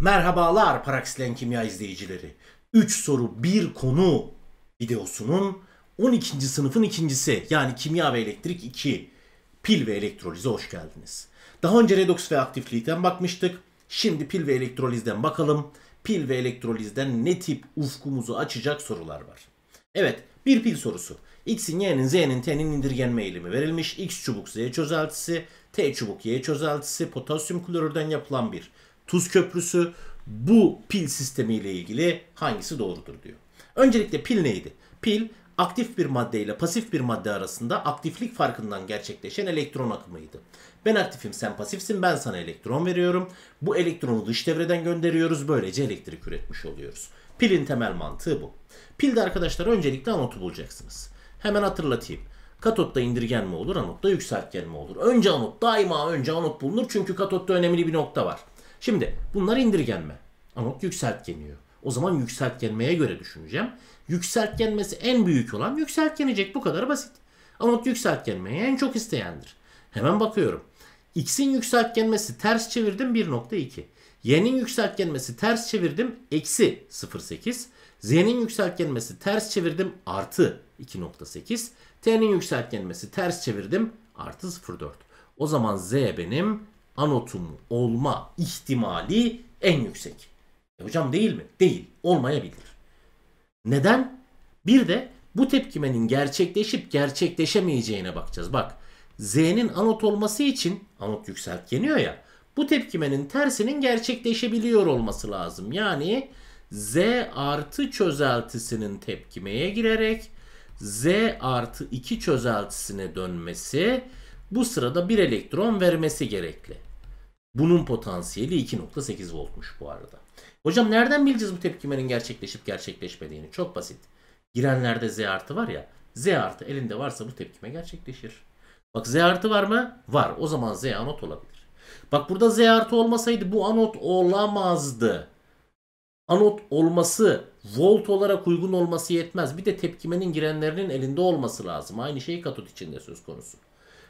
Merhabalar Paraksilen Kimya izleyicileri. 3 soru 1 konu videosunun 12. sınıfın ikincisi yani kimya ve elektrik 2 pil ve elektrolize hoş geldiniz. Daha önce redoks ve aktiflikten bakmıştık. Şimdi pil ve elektrolizden bakalım. Pil ve elektrolizden ne tip ufkumuzu açacak sorular var. Evet bir pil sorusu. X'in, Y'nin, Z'nin, T'nin indirgenme eğilimi verilmiş. X çubuk Z çözeltisi, T çubuk Y çözeltisi, potasyum klorürden yapılan bir Tuz Köprüsü bu pil sistemi ile ilgili hangisi doğrudur diyor. Öncelikle pil neydi? Pil aktif bir madde ile pasif bir madde arasında aktiflik farkından gerçekleşen elektron akımıydı. Ben aktifim sen pasifsin ben sana elektron veriyorum. Bu elektronu dış devreden gönderiyoruz böylece elektrik üretmiş oluyoruz. Pilin temel mantığı bu. Pilde arkadaşlar öncelikle anotu bulacaksınız. Hemen hatırlatayım. Katotta indirgen mi olur, anotta yükseltgen mi olur? Önce anot, daima önce anot bulunur çünkü katotta önemli bir nokta var. Şimdi bunlar indirgenme. ama yükseltgeniyor. O zaman yükseltgenmeye göre düşüneceğim. Yükseltgenmesi en büyük olan yükseltgenecek. Bu kadar basit. Ama yükseltgenmeyi en çok isteyendir. Hemen bakıyorum. X'in yükseltgenmesi ters çevirdim 1.2. Y'nin yükseltgenmesi ters çevirdim eksi 0.8. Z'nin yükseltgenmesi ters çevirdim artı 2.8. T'nin yükseltgenmesi ters çevirdim artı 0.4. O zaman Z benim anotumu olma ihtimali en yüksek. E hocam değil mi? Değil. Olmayabilir. Neden? Bir de bu tepkimenin gerçekleşip gerçekleşemeyeceğine bakacağız. Bak Z'nin anot olması için anot yükseltgeniyor ya. Bu tepkimenin tersinin gerçekleşebiliyor olması lazım. Yani Z artı çözeltisinin tepkimeye girerek Z artı 2 çözeltisine dönmesi bu sırada bir elektron vermesi gerekli. Bunun potansiyeli 2.8 voltmuş bu arada. Hocam nereden bileceğiz bu tepkimenin gerçekleşip gerçekleşmediğini? Çok basit. Girenlerde Z artı var ya. Z artı elinde varsa bu tepkime gerçekleşir. Bak Z artı var mı? Var. O zaman Z anot olabilir. Bak burada Z artı olmasaydı bu anot olamazdı. Anot olması volt olarak uygun olması yetmez. Bir de tepkimenin girenlerinin elinde olması lazım. Aynı şey katot içinde söz konusu.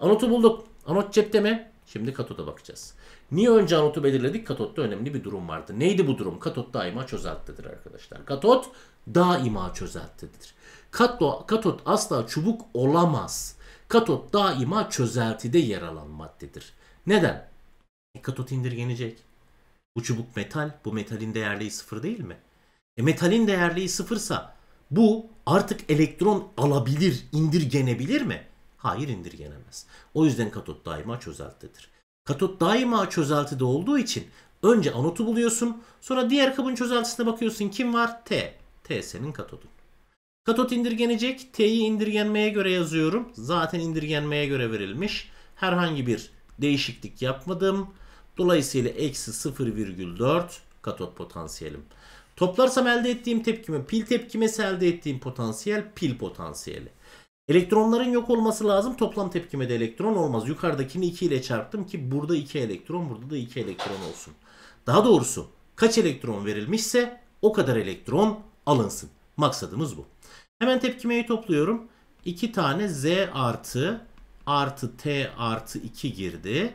Anotu bulduk. Anot cepte mi? Şimdi katoda bakacağız. Niye önce anotu belirledik? Katotta önemli bir durum vardı. Neydi bu durum? Katot daima çözeltidedir arkadaşlar. Katot daima çözeltidedir. Kato, katot asla çubuk olamaz. Katot daima çözeltide yer alan maddedir. Neden? E, katot indirgenecek. Bu çubuk metal. Bu metalin değerliği sıfır değil mi? E, metalin değerliği sıfırsa bu artık elektron alabilir, indirgenebilir mi? Hayır indirgenemez. O yüzden katot daima çözeltidir. Katot daima çözeltide olduğu için önce anotu buluyorsun. Sonra diğer kabın çözeltisine bakıyorsun. Kim var? T. T senin katodun. Katot indirgenecek. T'yi indirgenmeye göre yazıyorum. Zaten indirgenmeye göre verilmiş. Herhangi bir değişiklik yapmadım. Dolayısıyla eksi 0,4 katot potansiyelim. Toplarsam elde ettiğim tepkime pil tepkimesi elde ettiğim potansiyel pil potansiyeli. Elektronların yok olması lazım. Toplam tepkimede elektron olmaz. Yukarıdakini 2 ile çarptım ki burada 2 elektron, burada da 2 elektron olsun. Daha doğrusu kaç elektron verilmişse o kadar elektron alınsın. Maksadımız bu. Hemen tepkimeyi topluyorum. 2 tane Z artı artı T artı 2 girdi.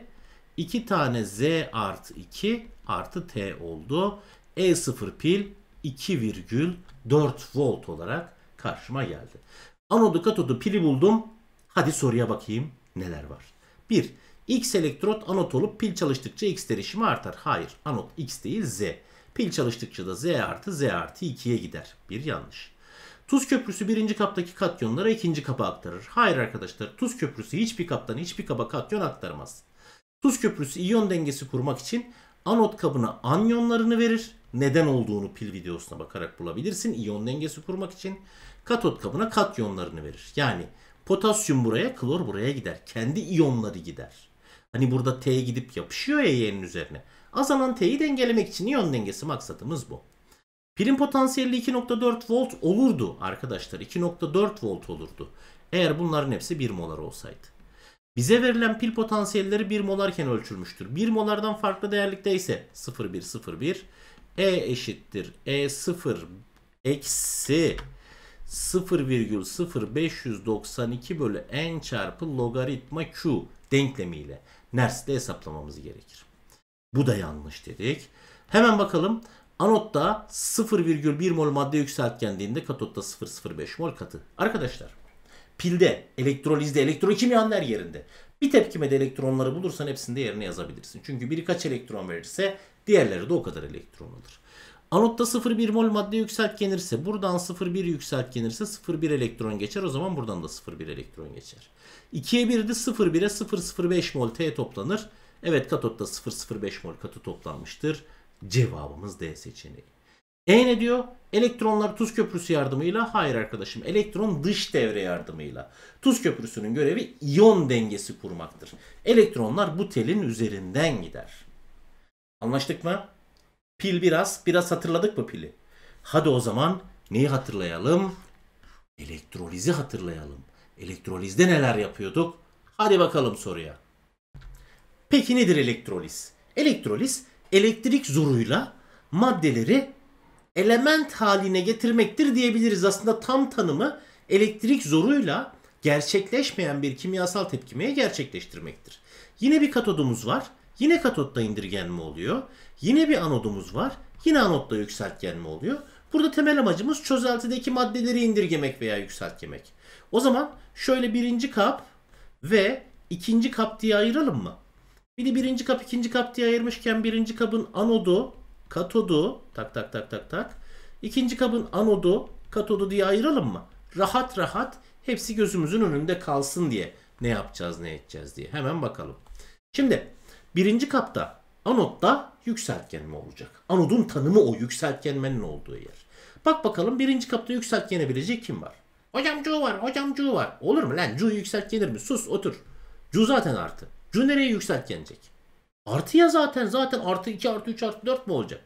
2 tane Z artı 2 artı T oldu. E0 pil 2,4 volt olarak karşıma geldi. Anodu katodu pili buldum. Hadi soruya bakayım neler var. 1. X elektrot anot olup pil çalıştıkça X derişimi artar. Hayır anot X değil Z. Pil çalıştıkça da Z artı Z artı 2'ye gider. Bir yanlış. Tuz köprüsü birinci kaptaki katyonlara ikinci kaba aktarır. Hayır arkadaşlar tuz köprüsü hiçbir kaptan hiçbir kaba katyon aktarmaz. Tuz köprüsü iyon dengesi kurmak için anot kabına anyonlarını verir neden olduğunu pil videosuna bakarak bulabilirsin. İyon dengesi kurmak için katot kabına katyonlarını verir. Yani potasyum buraya, klor buraya gider. Kendi iyonları gider. Hani burada T gidip yapışıyor ya Y'nin üzerine. Azalan T'yi dengelemek için iyon dengesi maksadımız bu. Pilin potansiyeli 2.4 volt olurdu arkadaşlar. 2.4 volt olurdu. Eğer bunların hepsi 1 molar olsaydı. Bize verilen pil potansiyelleri 1 molarken ölçülmüştür. 1 molardan farklı değerlikte ise 0,1, 0,1, e eşittir. E0 eksi 0,0592 bölü n çarpı logaritma q denklemiyle NERS'te hesaplamamız gerekir. Bu da yanlış dedik. Hemen bakalım. Anotta 0,1 mol madde yükseltgenliğinde katotta 0,05 mol katı. Arkadaşlar pilde, elektrolizde, elektrokimya yerinde bir tepkimede elektronları bulursan hepsini de yazabilirsin. Çünkü biri kaç elektron verirse diğerleri de o kadar elektron alır. Anotta 0,1 mol madde yükseltgenirse buradan 0,1 yükseltgenirse 0,1 elektron geçer. O zaman buradan da 0,1 elektron geçer. 2'ye 1'de 0,1'e 0,05 mol T toplanır. Evet katotta 0,05 mol katı toplanmıştır. Cevabımız D seçeneği. E ne diyor? Elektronlar tuz köprüsü yardımıyla hayır arkadaşım elektron dış devre yardımıyla. Tuz köprüsünün görevi iyon dengesi kurmaktır. Elektronlar bu telin üzerinden gider. Anlaştık mı? Pil biraz, biraz hatırladık mı pili? Hadi o zaman neyi hatırlayalım? Elektrolizi hatırlayalım. Elektrolizde neler yapıyorduk? Hadi bakalım soruya. Peki nedir elektroliz? Elektroliz elektrik zoruyla maddeleri element haline getirmektir diyebiliriz. Aslında tam tanımı elektrik zoruyla gerçekleşmeyen bir kimyasal tepkimeye gerçekleştirmektir. Yine bir katodumuz var. Yine katotta indirgenme oluyor. Yine bir anodumuz var. Yine anotta yükseltgenme oluyor. Burada temel amacımız çözeltideki maddeleri indirgemek veya yükseltgemek. O zaman şöyle birinci kap ve ikinci kap diye ayıralım mı? Bir de birinci kap ikinci kap diye ayırmışken birinci kabın anodu katodu tak tak tak tak tak. İkinci kabın anodu katodu diye ayıralım mı? Rahat rahat hepsi gözümüzün önünde kalsın diye ne yapacağız ne edeceğiz diye hemen bakalım. Şimdi birinci kapta anotta mi olacak. Anodun tanımı o yükseltgenmenin olduğu yer. Bak bakalım birinci kapta yükseltgene bilecek kim var? Hocam cu var, hocam cu var. Olur mu lan cu yükseltgenir mi? Sus otur. Cu zaten artı. Cu nereye yükseltgenecek? Artı ya zaten. Zaten artı 2 artı 3 artı 4 mü olacak?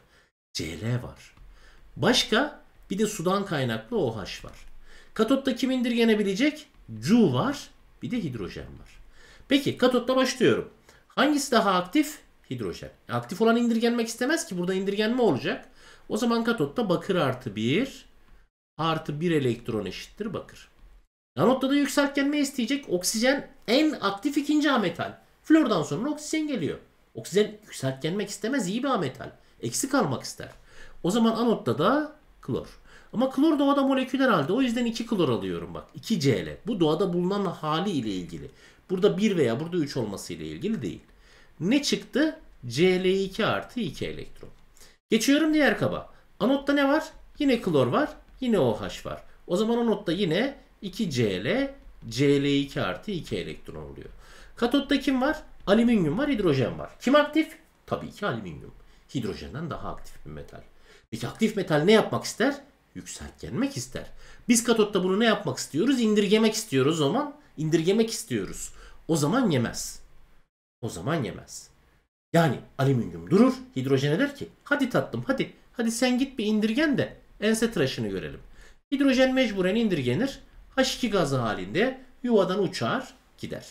Cl var. Başka bir de sudan kaynaklı OH var. Katotta kim indirgenebilecek? Cu var. Bir de hidrojen var. Peki katotta başlıyorum. Hangisi daha aktif? Hidrojen. E, aktif olan indirgenmek istemez ki. Burada indirgenme olacak. O zaman katotta bakır artı 1 artı 1 elektron eşittir bakır. Anotta da yükseltgenme isteyecek. Oksijen en aktif ikinci ametal. Flordan sonra oksijen geliyor. Oksijen yükseltgenmek istemez iyi bir ametal. Eksik almak ister. O zaman anotta da klor. Ama klor doğada moleküler halde. O yüzden 2 klor alıyorum bak. 2 Cl. Bu doğada bulunan hali ile ilgili. Burada 1 veya burada 3 olması ile ilgili değil. Ne çıktı? Cl2 artı 2 elektron. Geçiyorum diğer kaba. Anotta ne var? Yine klor var. Yine OH var. O zaman anotta yine 2 Cl, Cl2 artı 2 elektron oluyor. Katotta kim var? Alüminyum var, hidrojen var. Kim aktif? Tabii ki alüminyum. Hidrojenden daha aktif bir metal. Peki aktif metal ne yapmak ister? Yükseltgenmek ister. Biz katotta bunu ne yapmak istiyoruz? İndirgemek istiyoruz o zaman. İndirgemek istiyoruz. O zaman yemez. O zaman yemez. Yani alüminyum durur. Hidrojene der ki hadi tatlım hadi. Hadi sen git bir indirgen de ense tıraşını görelim. Hidrojen mecburen indirgenir. H2 gazı halinde yuvadan uçar gider.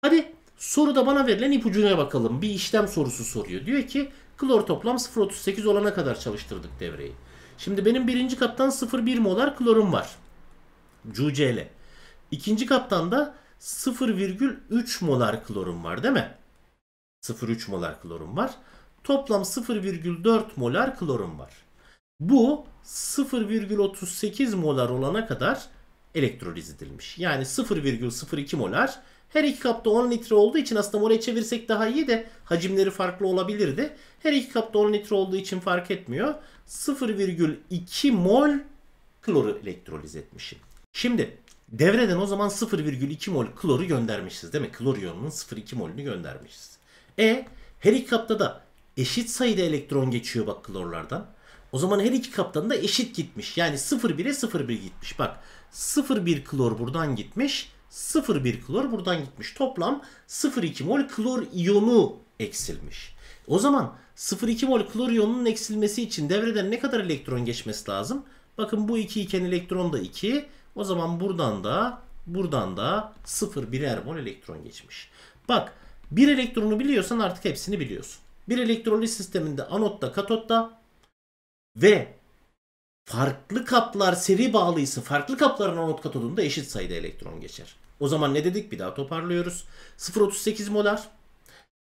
Hadi Soruda bana verilen ipucuna bakalım. Bir işlem sorusu soruyor. Diyor ki klor toplam 0.38 olana kadar çalıştırdık devreyi. Şimdi benim birinci kaptan 0.1 molar klorum var. CuCl. İkinci kaptan da 0,3 molar klorum var değil mi? 0,3 molar klorum var. Toplam 0,4 molar klorum var. Bu 0,38 molar olana kadar elektroliz edilmiş. Yani 0,02 molar her iki kapta 10 litre olduğu için aslında oraya çevirsek daha iyi de hacimleri farklı olabilirdi. Her iki kapta 10 litre olduğu için fark etmiyor. 0,2 mol kloru elektroliz etmişim. Şimdi devreden o zaman 0,2 mol kloru göndermişiz değil mi? Klor iyonunun 0,2 molünü göndermişiz. E her iki kapta da eşit sayıda elektron geçiyor bak klorlardan. O zaman her iki kaptan da eşit gitmiş. Yani 0,1'e 0,1 gitmiş. Bak 0,1 klor buradan gitmiş. 0,1 klor buradan gitmiş. Toplam 0,2 mol klor iyonu eksilmiş. O zaman 0,2 mol klor iyonunun eksilmesi için devreden ne kadar elektron geçmesi lazım? Bakın bu 2 iken elektron da 2. O zaman buradan da buradan da 0,1'er mol elektron geçmiş. Bak bir elektronu biliyorsan artık hepsini biliyorsun. Bir elektrolit sisteminde anotta katotta ve farklı kaplar seri bağlıysa farklı kapların anot katodunda eşit sayıda elektron geçer. O zaman ne dedik? Bir daha toparlıyoruz. 0.38 molar.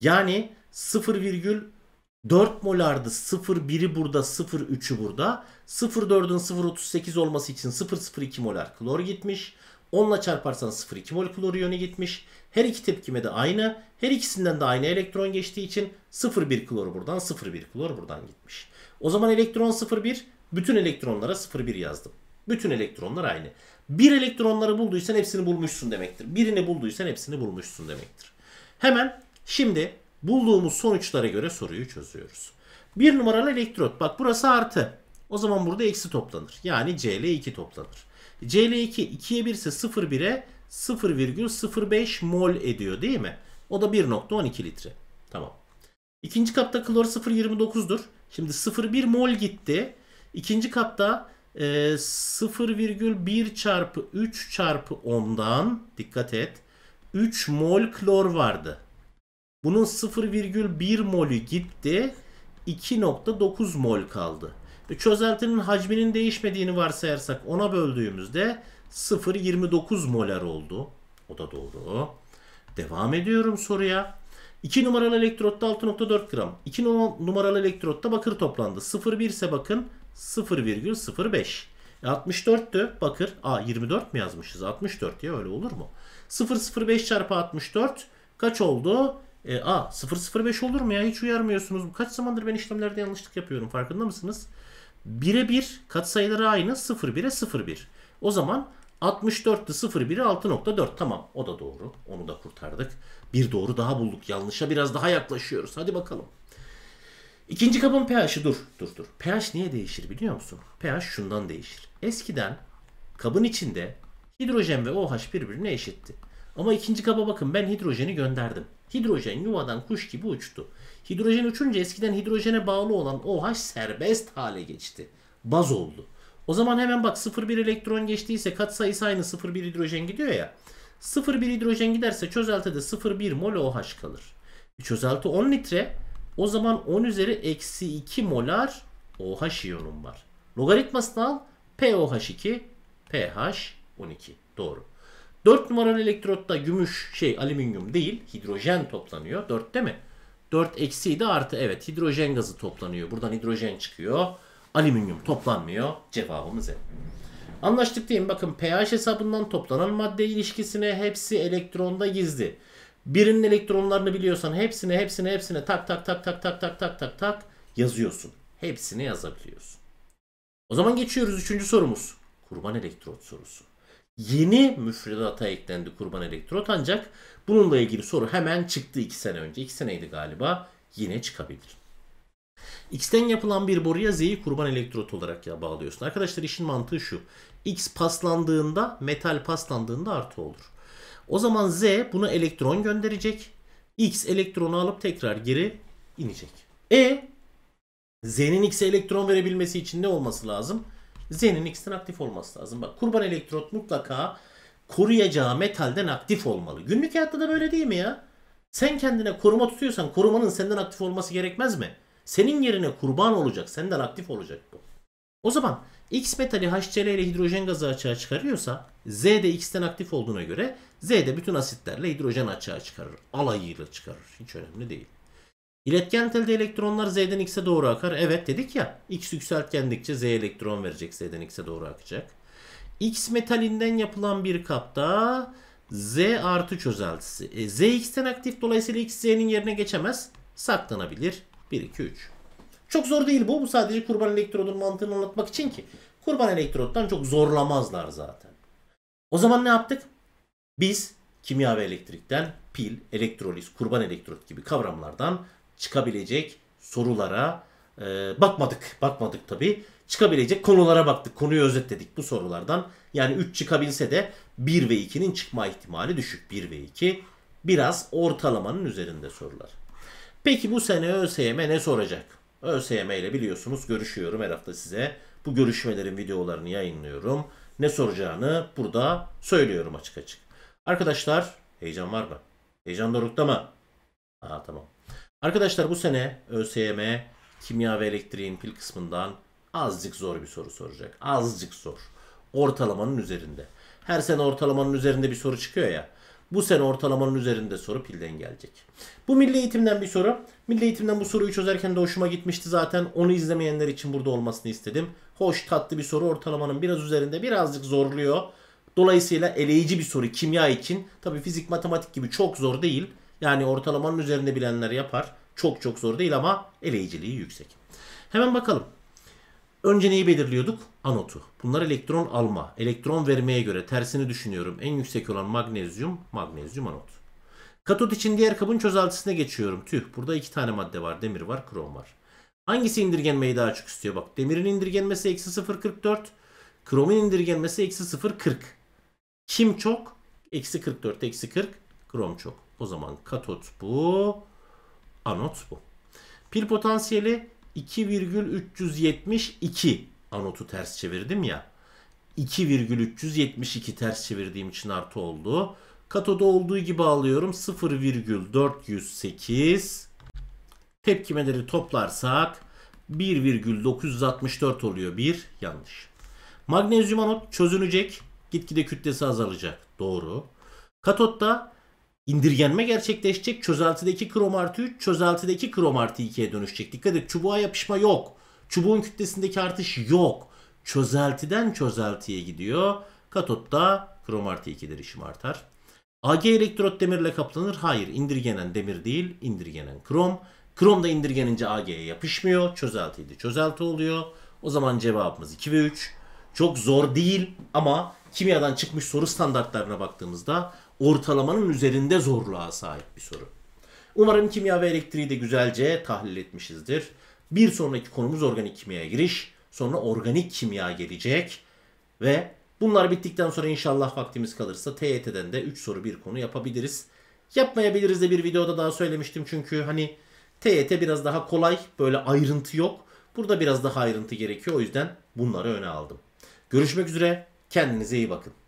Yani 0,4 molardı. 0,1'i burada, 0,3'ü burada. 0,4'ün 0,38 olması için 0,02 molar klor gitmiş. 10'la çarparsan 0,2 mol klor iyonu gitmiş. Her iki tepkime de aynı. Her ikisinden de aynı elektron geçtiği için 0,1 klor buradan, 0,1 klor buradan gitmiş. O zaman elektron 0,1, bütün elektronlara 0,1 yazdım. Bütün elektronlar aynı. Bir elektronları bulduysan hepsini bulmuşsun demektir. Birini bulduysan hepsini bulmuşsun demektir. Hemen şimdi bulduğumuz sonuçlara göre soruyu çözüyoruz. Bir numaralı elektrot. Bak burası artı. O zaman burada eksi toplanır. Yani Cl2 toplanır. Cl2 2'ye 1 ise 0 0,05 mol ediyor değil mi? O da 1.12 litre. Tamam. İkinci kapta klor 0,29'dur. Şimdi 0,1 mol gitti. İkinci kapta e, ee, 0,1 çarpı 3 çarpı 10'dan dikkat et 3 mol klor vardı. Bunun 0,1 molü gitti. 2.9 mol kaldı. E çözeltinin hacminin değişmediğini varsayarsak ona böldüğümüzde 0.29 molar oldu. O da doğru. Devam ediyorum soruya. 2 numaralı elektrotta 6.4 gram. 2 numaralı elektrotta bakır toplandı. 0.1 ise bakın 0,05. E 64'tü. Bakır. A 24 mi yazmışız? 64 ya öyle olur mu? 0,05 çarpı 64 kaç oldu? E, a 0,05 olur mu ya? Hiç uyarmıyorsunuz. Kaç zamandır ben işlemlerde yanlışlık yapıyorum. Farkında mısınız? 1'e 1 katsayıları aynı. 0,1'e 0,1. O zaman 64'te 0,1'i 6.4. Tamam o da doğru. Onu da kurtardık. Bir doğru daha bulduk. Yanlışa biraz daha yaklaşıyoruz. Hadi bakalım. İkinci kabın pH'i dur. Dur dur. pH niye değişir biliyor musun? pH şundan değişir. Eskiden kabın içinde hidrojen ve OH birbirine eşitti. Ama ikinci kaba bakın ben hidrojeni gönderdim. Hidrojen yuvadan kuş gibi uçtu. Hidrojen uçunca eskiden hidrojene bağlı olan OH serbest hale geçti. Baz oldu. O zaman hemen bak 0,1 elektron geçtiyse katsayısı aynı 0,1 hidrojen gidiyor ya. 0,1 hidrojen giderse çözeltide 0,1 mol OH kalır. Çözelti 10 litre. O zaman 10 üzeri eksi 2 molar OH iyonum var. Logaritmasını al. POH2, PH12. Doğru. 4 numaralı elektrotta gümüş şey alüminyum değil hidrojen toplanıyor. 4 değil mi? 4 eksiydi artı evet hidrojen gazı toplanıyor. Buradan hidrojen çıkıyor. Alüminyum toplanmıyor. Cevabımız E. Anlaştık değil mi? Bakın pH hesabından toplanan madde ilişkisine hepsi elektronda gizli. Birinin elektronlarını biliyorsan hepsine hepsine hepsine tak tak tak tak tak tak tak tak tak yazıyorsun. Hepsini yazabiliyorsun. O zaman geçiyoruz üçüncü sorumuz. Kurban elektrot sorusu. Yeni müfredata eklendi kurban elektrot ancak bununla ilgili soru hemen çıktı 2 sene önce. 2 seneydi galiba yine çıkabilir. X'ten yapılan bir boruya Z'yi kurban elektrot olarak ya bağlıyorsun. Arkadaşlar işin mantığı şu. X paslandığında metal paslandığında artı olur. O zaman Z buna elektron gönderecek. X elektronu alıp tekrar geri inecek. E Z'nin X'e elektron verebilmesi için ne olması lazım? Z'nin X'ten aktif olması lazım. Bak kurban elektrot mutlaka koruyacağı metalden aktif olmalı. Günlük hayatta da böyle değil mi ya? Sen kendine koruma tutuyorsan korumanın senden aktif olması gerekmez mi? Senin yerine kurban olacak, senden aktif olacak bu. O zaman X metali HCl ile hidrojen gazı açığa çıkarıyorsa Z de X'ten aktif olduğuna göre Z de bütün asitlerle hidrojen açığa çıkarır. Alayıyla çıkarır. Hiç önemli değil. İletken telde elektronlar Z'den X'e doğru akar. Evet dedik ya X yükseltgendikçe Z elektron verecek Z'den X'e doğru akacak. X metalinden yapılan bir kapta Z artı çözeltisi. E, Z X'ten aktif dolayısıyla X Z'nin yerine geçemez. Saklanabilir. 1, 2, 3. Çok zor değil bu. Bu sadece kurban elektrodun mantığını anlatmak için ki kurban elektroddan çok zorlamazlar zaten. O zaman ne yaptık? Biz kimya ve elektrikten pil, elektroliz, kurban elektrot gibi kavramlardan çıkabilecek sorulara e, bakmadık. Bakmadık tabii. Çıkabilecek konulara baktık. Konuyu özetledik bu sorulardan. Yani 3 çıkabilse de 1 ve 2'nin çıkma ihtimali düşük. 1 ve 2 biraz ortalamanın üzerinde sorular. Peki bu sene ÖSYM ne soracak? ÖSYM ile biliyorsunuz görüşüyorum her hafta size. Bu görüşmelerin videolarını yayınlıyorum. Ne soracağını burada söylüyorum açık açık. Arkadaşlar heyecan var mı? Heyecan dorukta mı? Aa tamam. Arkadaşlar bu sene ÖSYM kimya ve elektriğin pil kısmından azıcık zor bir soru soracak. Azıcık zor. Ortalamanın üzerinde. Her sene ortalamanın üzerinde bir soru çıkıyor ya. Bu sene ortalamanın üzerinde soru pilden gelecek. Bu milli eğitimden bir soru. Milli eğitimden bu soruyu çözerken de hoşuma gitmişti zaten. Onu izlemeyenler için burada olmasını istedim. Hoş tatlı bir soru ortalamanın biraz üzerinde birazcık zorluyor. Dolayısıyla eleyici bir soru kimya için. Tabi fizik matematik gibi çok zor değil. Yani ortalamanın üzerinde bilenler yapar. Çok çok zor değil ama eleyiciliği yüksek. Hemen bakalım. Önce neyi belirliyorduk? Anotu. Bunlar elektron alma, elektron vermeye göre tersini düşünüyorum. En yüksek olan magnezyum, magnezyum anot. Katot için diğer kabın çözeltisine geçiyorum. Tüh burada iki tane madde var. Demir var, krom var. Hangisi indirgenmeyi daha çok istiyor? Bak demirin indirgenmesi eksi 0.44. Kromun indirgenmesi eksi 0.40. Kim çok? Eksi 44, eksi 40. Krom çok. O zaman katot bu. Anot bu. Pil potansiyeli 2,372 anotu ters çevirdim ya. 2,372 ters çevirdiğim için artı oldu. Katoda olduğu gibi alıyorum 0,408. Tepkimeleri toplarsak 1,964 oluyor. 1 yanlış. Magnezyum anot çözünecek. Gitgide kütlesi azalacak. Doğru. Katotta indirgenme gerçekleşecek. Çözeltideki krom artı 3 çözeltideki krom artı 2'ye dönüşecek. Dikkat et çubuğa yapışma yok. Çubuğun kütlesindeki artış yok. Çözeltiden çözeltiye gidiyor. Katotta krom artı 2 derişim artar. Ag elektrot demirle kaplanır. Hayır indirgenen demir değil indirgenen krom. Krom da indirgenince Ag'ye yapışmıyor. Çözeltiydi çözelti oluyor. O zaman cevabımız 2 ve 3. Çok zor değil ama kimyadan çıkmış soru standartlarına baktığımızda ortalamanın üzerinde zorluğa sahip bir soru. Umarım kimya ve elektriği de güzelce tahlil etmişizdir. Bir sonraki konumuz organik kimyaya giriş. Sonra organik kimya gelecek. Ve bunlar bittikten sonra inşallah vaktimiz kalırsa TYT'den de 3 soru bir konu yapabiliriz. Yapmayabiliriz de bir videoda daha söylemiştim çünkü hani TYT biraz daha kolay böyle ayrıntı yok. Burada biraz daha ayrıntı gerekiyor o yüzden bunları öne aldım. Görüşmek üzere kendinize iyi bakın.